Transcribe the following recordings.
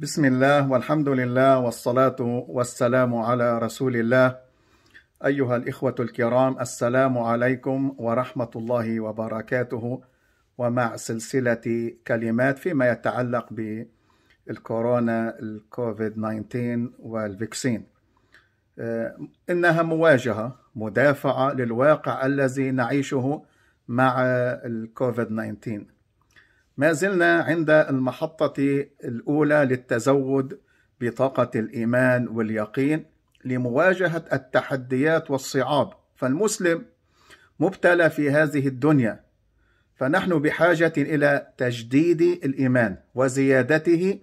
بسم الله والحمد لله والصلاة والسلام على رسول الله أيها الإخوة الكرام السلام عليكم ورحمة الله وبركاته ومع سلسلة كلمات فيما يتعلق بالكورونا الكوفيد 19 والفيكسين إنها مواجهة مدافعة للواقع الذي نعيشه مع الكوفيد 19 ما زلنا عند المحطة الأولى للتزود بطاقة الإيمان واليقين لمواجهة التحديات والصعاب فالمسلم مبتلى في هذه الدنيا فنحن بحاجة إلى تجديد الإيمان وزيادته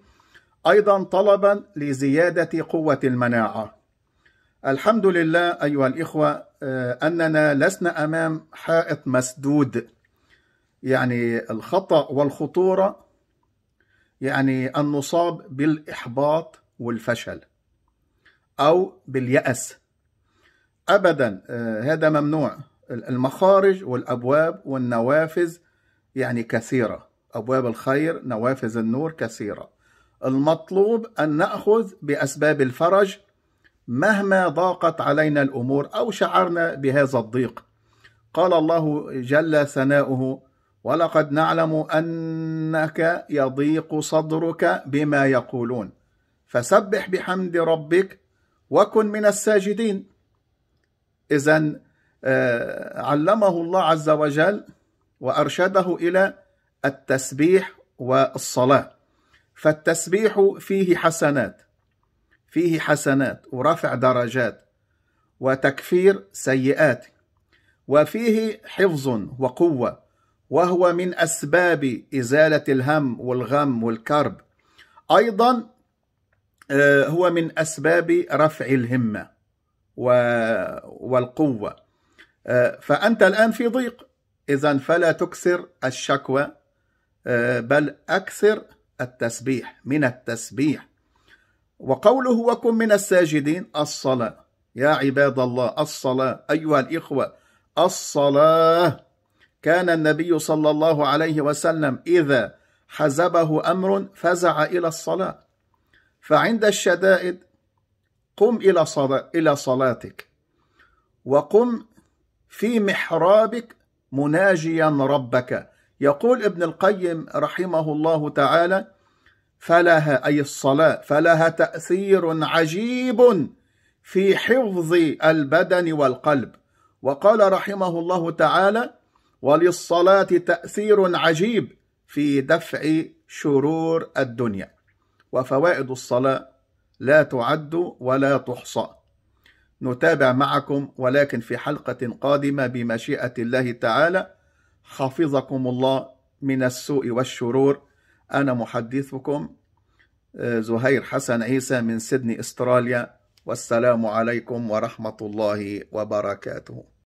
أيضا طلبا لزيادة قوة المناعة الحمد لله أيها الإخوة آه، أننا لسنا أمام حائط مسدود يعني الخطأ والخطورة يعني أن نصاب بالإحباط والفشل أو باليأس أبدا آه، هذا ممنوع المخارج والأبواب والنوافذ يعني كثيرة أبواب الخير نوافذ النور كثيرة المطلوب أن نأخذ بأسباب الفرج مهما ضاقت علينا الأمور أو شعرنا بهذا الضيق قال الله جل ثناؤه ولقد نعلم أنك يضيق صدرك بما يقولون فسبح بحمد ربك وكن من الساجدين إذا آه، علمه الله عز وجل وأرشده إلى التسبيح والصلاة فالتسبيح فيه حسنات فيه حسنات ورفع درجات وتكفير سيئات وفيه حفظ وقوه وهو من أسباب إزالة الهم والغم والكرب أيضا آه، هو من أسباب رفع الهمة والقوة آه، فأنت الآن في ضيق إذا فلا تكسر الشكوى آه، بل أكثر التسبيح من التسبيح وقوله وكن من الساجدين الصلاة يا عباد الله الصلاة أيها الإخوة الصلاة كان النبي صلى الله عليه وسلم إذا حزبه أمر فزع إلى الصلاة فعند الشدائد قم إلى, صلاة إلى صلاتك وقم في محرابك مناجيا ربك يقول ابن القيم رحمه الله تعالى فلها أي الصلاة فلها تأثير عجيب في حفظ البدن والقلب وقال رحمه الله تعالى وللصلاة تأثير عجيب في دفع شرور الدنيا وفوائد الصلاة لا تعد ولا تحصى نتابع معكم ولكن في حلقة قادمة بمشيئة الله تعالى حفظكم الله من السوء والشرور أنا محدثكم آه، زهير حسن عيسى من سيدني استراليا والسلام عليكم ورحمة الله وبركاته